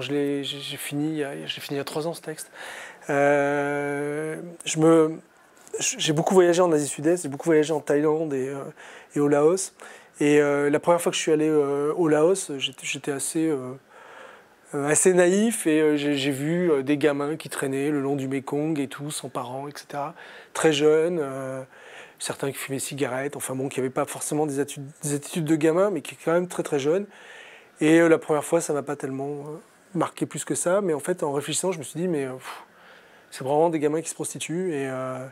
je l'ai, j'ai fini, j'ai fini il y a trois ans ce texte. Euh, je me, j'ai beaucoup voyagé en Asie Sud-Est, j'ai beaucoup voyagé en Thaïlande et, euh, au Laos. Et euh, la première fois que je suis allé au Laos, j'étais assez, assez naïf et j'ai vu des gamins qui traînaient le long du Mekong et tout, sans parents, etc. Très jeunes certains qui fumaient cigarettes, enfin bon, qui n'avaient pas forcément des attitudes, de gamin, mais qui étaient quand même très très jeunes. Et la première fois, ça ne m'a pas tellement marqué plus que ça, mais en fait, en réfléchissant, je me suis dit, mais c'est vraiment des gamins qui se prostituent. Et, euh,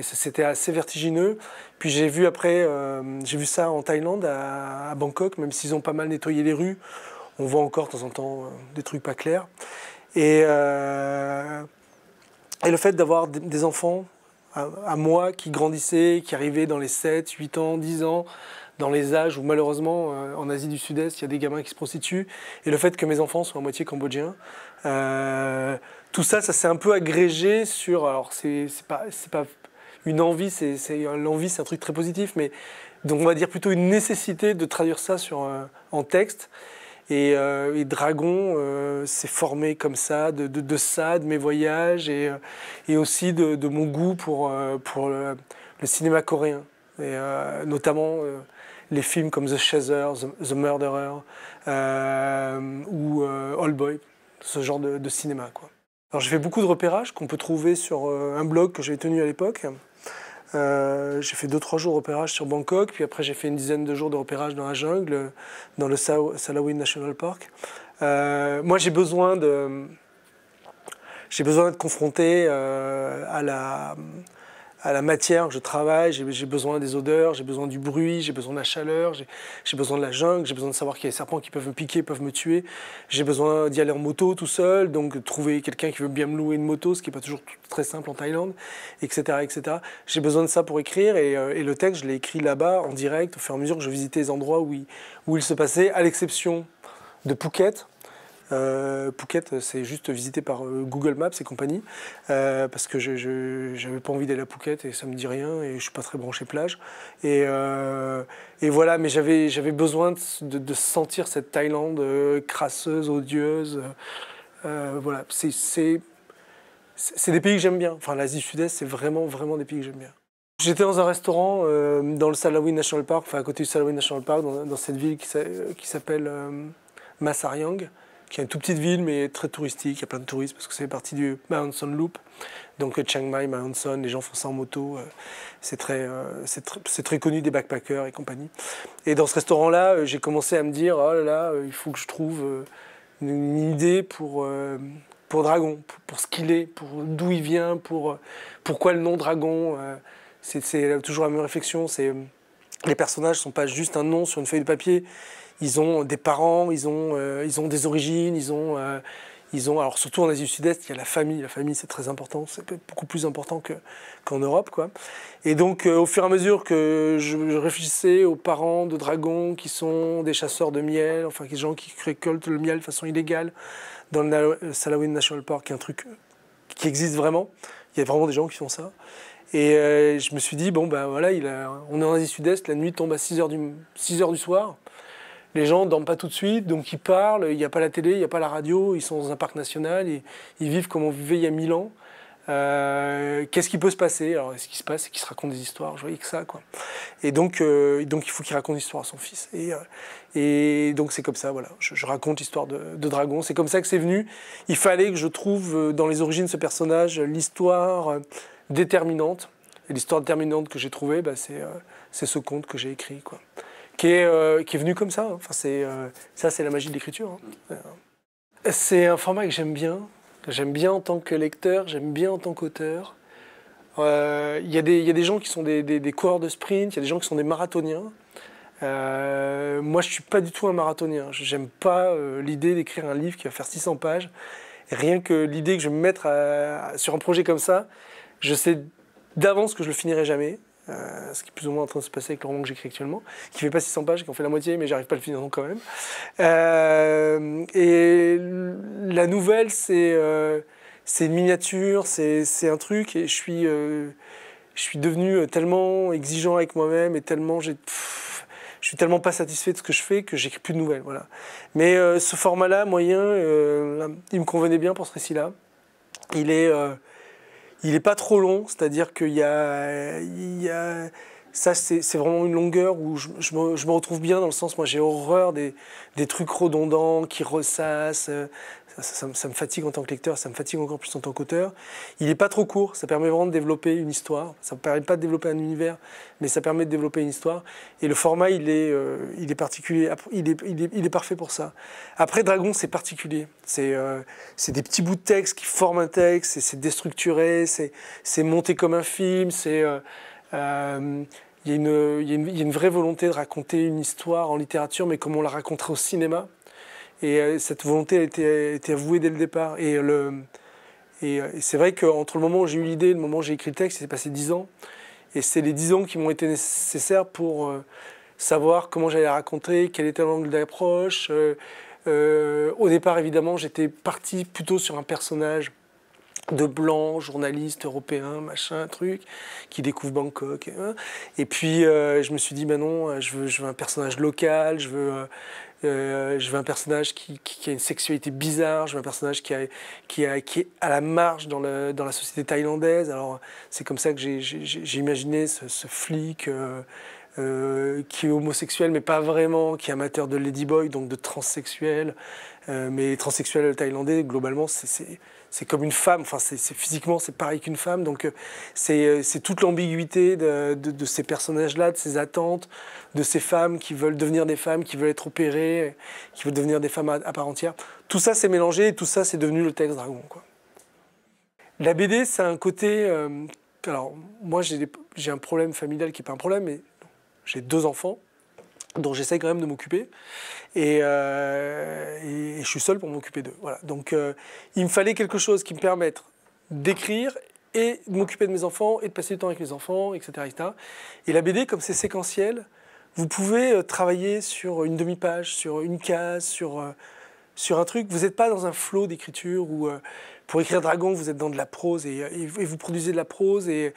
c'était assez vertigineux. Puis j'ai vu après, euh, j'ai vu ça en Thaïlande, à, Bangkok, même s'ils ont pas mal nettoyé les rues, on voit encore de temps en temps euh, des trucs pas clairs. et le fait d'avoir des enfants à, moi qui grandissais, qui arrivais dans les 7, 8 ans, 10 ans, dans les âges où malheureusement euh, en Asie du Sud-Est il y a des gamins qui se prostituent, et le fait que mes enfants soient à moitié cambodgiens, euh, tout ça, ça s'est un peu agrégé sur. Alors c'est pas, pas une envie, c'est l'envie, c'est un truc très positif, mais donc on va dire plutôt une nécessité de traduire ça sur, euh, en texte. Euh, et, Dragon euh, s'est formé comme ça, de, ça, de mes voyages et, euh, aussi de, mon goût pour, le, cinéma coréen. Et notamment les films comme The Chaser, The, Murderer ou All Boy, ce genre de, cinéma. Quoi. Alors j'ai fait beaucoup de repérages qu'on peut trouver sur un blog que j'ai tenu à l'époque. Euh, j'ai fait 2-3 jours repérage sur Bangkok, puis après j'ai fait une dizaine de jours de repérage dans la jungle, dans le Salawin National Park. Euh, moi j'ai besoin de j'ai besoin d'être confronté euh, à la à la matière que je travaille, j'ai besoin des odeurs, j'ai besoin du bruit, j'ai besoin de la chaleur, j'ai besoin de la jungle, j'ai besoin de savoir qu'il y a des serpents qui peuvent me piquer, peuvent me tuer, j'ai besoin d'y aller en moto tout seul, donc trouver quelqu'un qui veut bien me louer une moto, ce qui n'est pas toujours très simple en Thaïlande, etc. etc. J'ai besoin de ça pour écrire euh, et, le texte, je l'ai écrit là-bas en direct au fur et à mesure que je visitais les endroits où où il se passait, à l'exception de Phuket, euh, Phuket, c'est juste visité par euh, Google Maps et compagnie, euh, parce que je n'avais pas envie d'aller à Phuket et ça me dit rien et je suis pas très branché plage. Et, voilà, mais j'avais besoin de, sentir cette Thaïlande crasseuse, odieuse. voilà, c'est des pays que j'aime bien. Enfin, l'Asie Sud-Est, c'est vraiment, vraiment des pays que j'aime bien. J'étais dans un restaurant dans le Salawi National Park, enfin à côté du Salawi National Park, dans, cette ville qui, s'appelle euh, qui est une toute petite ville, mais très touristique. Il y a plein de touristes parce que c'est partie du Mahanson Loop. Donc euh, Chiang Mai, Mahanson, les gens font ça en moto. Euh, c'est très, euh, c'est très, connu des backpackers et compagnie. Et dans ce restaurant-là, j'ai commencé à me dire, oh là là, il faut que je trouve une, idée pour, pour Dragon, pour, ce qu'il est, pour d'où il vient, pour pourquoi le nom Dragon. C'est toujours la même réflexion. les personnages ne sont pas juste un nom sur une feuille de papier ils ont des parents, ils ont, euh, ils ont des origines, ils ont, euh, ils ont. Alors surtout en Asie du Sud-Est, il y a la famille. La famille, c'est très important. C'est beaucoup plus important qu'en Europe, quoi. Et donc, euh, au fur et à mesure que je, réfléchissais aux parents de dragons qui sont des chasseurs de miel, enfin, des gens qui récoltent le miel de façon illégale dans le Salawin National Park, qui est un truc qui existe vraiment. Il y a vraiment des gens qui font ça. Et je me suis dit, bon, ben voilà, il on est en Asie du Sud-Est, la nuit tombe à 6 h du, du soir les gens ne dorment pas tout de suite, donc ils parlent, il n'y a pas la télé, il n'y a pas la radio, ils sont dans un parc national, ils, vivent comme on vivait il y a mille ans. Euh, qu'est-ce qui peut se passer Alors, ce qui se passe, c'est qu'ils se raconte des histoires, je voyais que ça, quoi. Et donc, euh, donc il faut qu'il raconte l'histoire à son fils. Et, euh, et donc, c'est comme ça, voilà. Je, raconte l'histoire de, Dragon. C'est comme ça que c'est venu. Il fallait que je trouve dans les origines de ce personnage l'histoire déterminante. Et l'histoire déterminante que j'ai trouvée, bah, c'est ce conte que j'ai écrit, quoi qui est, euh, qui est venu comme ça. Hein. Enfin, c'est, euh, ça, c'est la magie de l'écriture. Hein. C'est un format que j'aime bien. J'aime bien en tant que lecteur, j'aime bien en tant qu'auteur. Euh, il y, y, a des gens qui sont des, coureurs de sprint, il y a des gens qui sont des marathoniens. moi, je suis pas du tout un marathonien. J'aime pas l'idée d'écrire un livre qui va faire 600 pages. Rien que l'idée que je vais me mettre sur un projet comme ça, je sais d'avance que je le finirai jamais. Euh, ce qui est plus ou moins en train de se passer avec le roman que j'écris actuellement, qui fait pas 600 pages, qui en fait la moitié, mais j'arrive pas à le finir quand même. Euh, et la nouvelle, c'est euh, c'est une miniature, c'est un truc, et je suis, je suis devenu tellement exigeant avec moi-même et tellement j'ai je suis tellement pas satisfait de ce que je fais que j'écris plus de nouvelles. Voilà. Mais ce format-là, moyen, il me convenait bien pour ce récit-là. Il est, il n'est pas trop long, c'est-à-dire qu'il y a, il y a ça, c'est vraiment une longueur où je, me, retrouve bien dans le sens, moi, j'ai horreur des trucs redondants qui ressassent, euh, ça, me fatigue en tant que lecteur, ça me fatigue encore plus en tant qu'auteur. Il n'est pas trop court, ça permet vraiment de développer une histoire. Ça ne permet pas de développer un univers, mais ça permet de développer une histoire. Et le format, il est, euh, il est particulier, il est, il, est, parfait pour ça. Après, Dragon, c'est particulier. C'est euh, des petits bouts de texte qui forment un texte, c'est déstructuré, c'est monté comme un film, c'est... Euh, il y, a une, il, y a une, il y, a une, vraie volonté de raconter une histoire en littérature, mais comme on la raconterait au cinéma. Et euh, cette volonté a été, été, avouée dès le départ. Et, euh, euh, et c'est vrai qu'entre le moment où j'ai eu l'idée et le moment où j'ai écrit le texte, il s'est passé dix ans. Et c'est les dix ans qui m'ont été nécessaires pour savoir comment j'allais raconter, quel était l'angle d'approche. au départ, évidemment, j'étais parti plutôt sur un personnage de blancs, journalistes européens, machin, truc, qui découvre Bangkok. Hein. Et puis euh, je me suis dit, ben non, euh, je veux, je veux, un personnage local, je veux, euh, je veux un personnage qui, a une sexualité bizarre, je veux un personnage qui, qui, est à la marge dans, la société thaïlandaise. Alors c'est comme ça que j'ai imaginé ce, flic. Euh, qui est homosexuel mais pas vraiment, qui est amateur de ladyboy, donc de transsexuel, euh, mais transsexuel thaïlandais, globalement, c'est comme une femme, enfin, physiquement, c'est pareil qu'une femme, donc euh, c'est toute l'ambiguïté de, ces personnages-là, de ces attentes, de ces femmes qui veulent devenir des femmes, qui veulent être opérées, qui veulent devenir des femmes à, part entière. Tout ça s'est mélangé et tout ça, c'est devenu le texte Dragon. Quoi. La BD, c'est un côté... alors, moi, j'ai un problème familial qui n'est pas un problème, mais j'ai deux enfants dont j'essaie quand même de m'occuper. Euh, et, je suis seul pour m'occuper d'eux. Voilà. Donc euh, il me fallait quelque chose qui me permette d'écrire et de m'occuper de mes enfants et de passer du temps avec mes enfants, etc. Et la BD, comme c'est séquentiel, vous pouvez euh, travailler sur une demi-page, sur une case, sur, sur un truc. Vous n'êtes pas dans un flot d'écriture où pour écrire Dragon, vous êtes dans de la prose et, vous produisez de la prose et,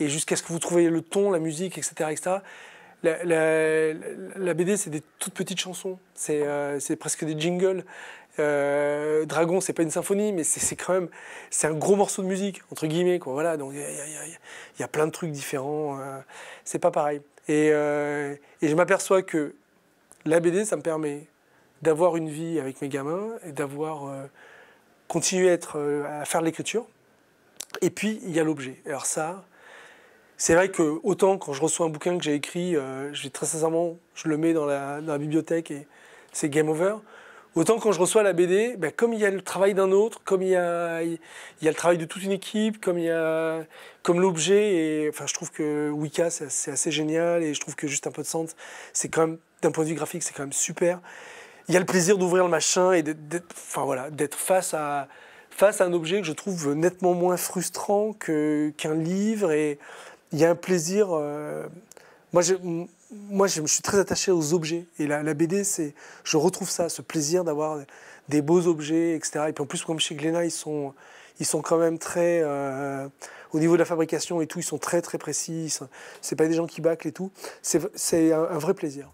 jusqu'à ce que vous trouviez le ton, la musique, etc. etc la, BD, c'est des toutes petites chansons, c'est euh, presque des jingles. Euh, Dragon, c'est pas une symphonie, mais c'est quand même c'est un gros morceau de musique entre guillemets quoi. Voilà, donc il y, a plein de trucs différents. Euh. c'est pas pareil. Et, je m'aperçois que la BD, ça me permet d'avoir une vie avec mes gamins et d'avoir continuer à à faire l'écriture. Et puis il y a l'objet. Alors ça, c'est vrai que autant quand je reçois un bouquin que j'ai écrit, euh, très sincèrement, je le mets dans la, bibliothèque et c'est game over. Autant quand je reçois la BD, ben, comme il y a le travail d'un autre, comme il y, a, il y, le travail de toute une équipe, comme il y comme l'objet, et enfin je trouve que Wicca c'est assez, génial et je trouve que juste un peu de centre, c'est quand même d'un point de vue graphique c'est quand même super. Il y a le plaisir d'ouvrir le machin et d'être, enfin voilà, face à face à un objet que je trouve nettement moins frustrant que qu'un livre et il y a un plaisir. Euh, moi, je, moi, je, suis très attaché aux objets. Et la, BD, c'est, je retrouve ça, ce plaisir d'avoir des beaux objets, etc. Et puis en plus, comme chez Glénat, ils sont, quand même très, euh, au niveau de la fabrication et tout, ils sont très très précis. C'est pas des gens qui bâclent et tout. C'est un vrai plaisir.